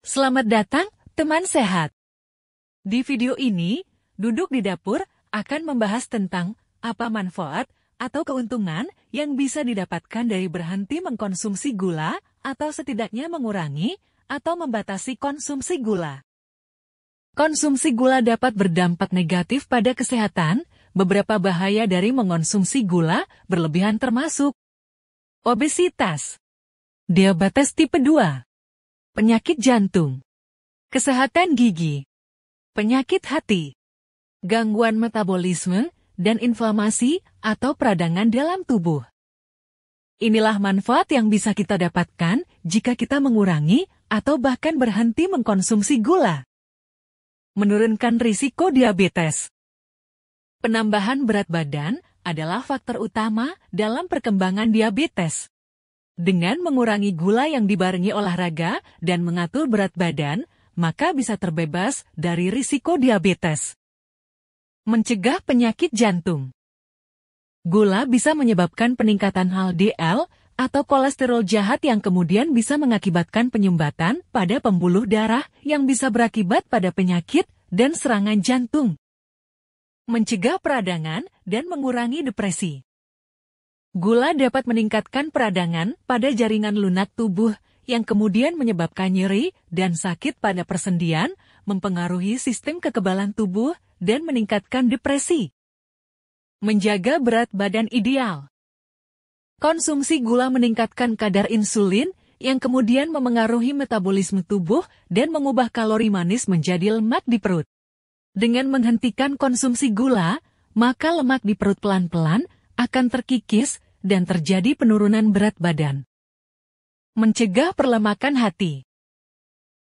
Selamat datang, teman sehat. Di video ini, Duduk di Dapur akan membahas tentang apa manfaat atau keuntungan yang bisa didapatkan dari berhenti mengkonsumsi gula atau setidaknya mengurangi atau membatasi konsumsi gula. Konsumsi gula dapat berdampak negatif pada kesehatan, beberapa bahaya dari mengonsumsi gula berlebihan termasuk obesitas, diabetes tipe 2, penyakit jantung, kesehatan gigi, penyakit hati, gangguan metabolisme, dan inflamasi atau peradangan dalam tubuh. Inilah manfaat yang bisa kita dapatkan jika kita mengurangi atau bahkan berhenti mengkonsumsi gula. Menurunkan risiko diabetes. Penambahan berat badan adalah faktor utama dalam perkembangan diabetes. Dengan mengurangi gula yang dibarengi olahraga dan mengatur berat badan, maka bisa terbebas dari risiko diabetes. Mencegah penyakit jantung Gula bisa menyebabkan peningkatan HDL atau kolesterol jahat yang kemudian bisa mengakibatkan penyumbatan pada pembuluh darah yang bisa berakibat pada penyakit dan serangan jantung. Mencegah peradangan dan mengurangi depresi Gula dapat meningkatkan peradangan pada jaringan lunak tubuh yang kemudian menyebabkan nyeri dan sakit pada persendian, mempengaruhi sistem kekebalan tubuh, dan meningkatkan depresi. Menjaga berat badan ideal Konsumsi gula meningkatkan kadar insulin yang kemudian memengaruhi metabolisme tubuh dan mengubah kalori manis menjadi lemak di perut. Dengan menghentikan konsumsi gula, maka lemak di perut pelan-pelan akan terkikis dan terjadi penurunan berat badan. Mencegah perlemakan hati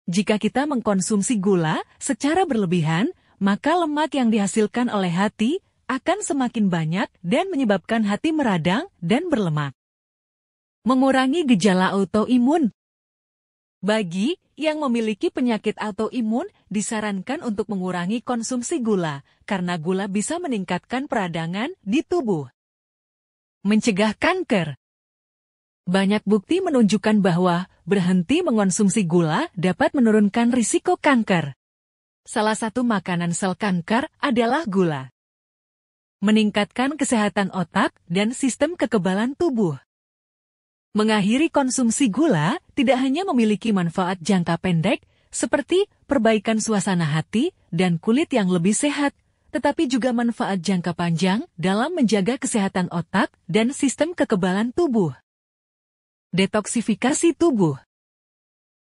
Jika kita mengkonsumsi gula secara berlebihan, maka lemak yang dihasilkan oleh hati akan semakin banyak dan menyebabkan hati meradang dan berlemak. Mengurangi gejala autoimun Bagi yang memiliki penyakit autoimun disarankan untuk mengurangi konsumsi gula, karena gula bisa meningkatkan peradangan di tubuh. Mencegah kanker. Banyak bukti menunjukkan bahwa berhenti mengonsumsi gula dapat menurunkan risiko kanker. Salah satu makanan sel kanker adalah gula. Meningkatkan kesehatan otak dan sistem kekebalan tubuh. Mengakhiri konsumsi gula tidak hanya memiliki manfaat jangka pendek, seperti perbaikan suasana hati dan kulit yang lebih sehat, tetapi juga manfaat jangka panjang dalam menjaga kesehatan otak dan sistem kekebalan tubuh. Detoksifikasi tubuh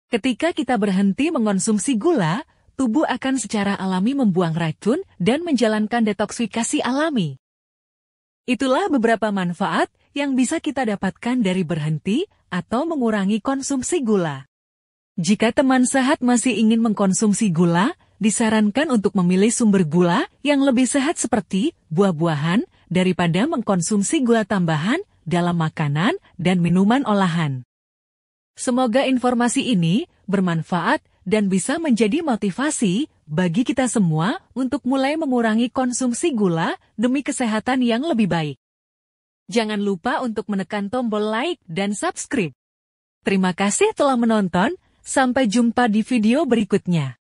Ketika kita berhenti mengonsumsi gula, tubuh akan secara alami membuang racun dan menjalankan detoksifikasi alami. Itulah beberapa manfaat yang bisa kita dapatkan dari berhenti atau mengurangi konsumsi gula. Jika teman sehat masih ingin mengkonsumsi gula, disarankan untuk memilih sumber gula yang lebih sehat seperti buah-buahan daripada mengkonsumsi gula tambahan dalam makanan dan minuman olahan. Semoga informasi ini bermanfaat dan bisa menjadi motivasi bagi kita semua untuk mulai mengurangi konsumsi gula demi kesehatan yang lebih baik. Jangan lupa untuk menekan tombol like dan subscribe. Terima kasih telah menonton, sampai jumpa di video berikutnya.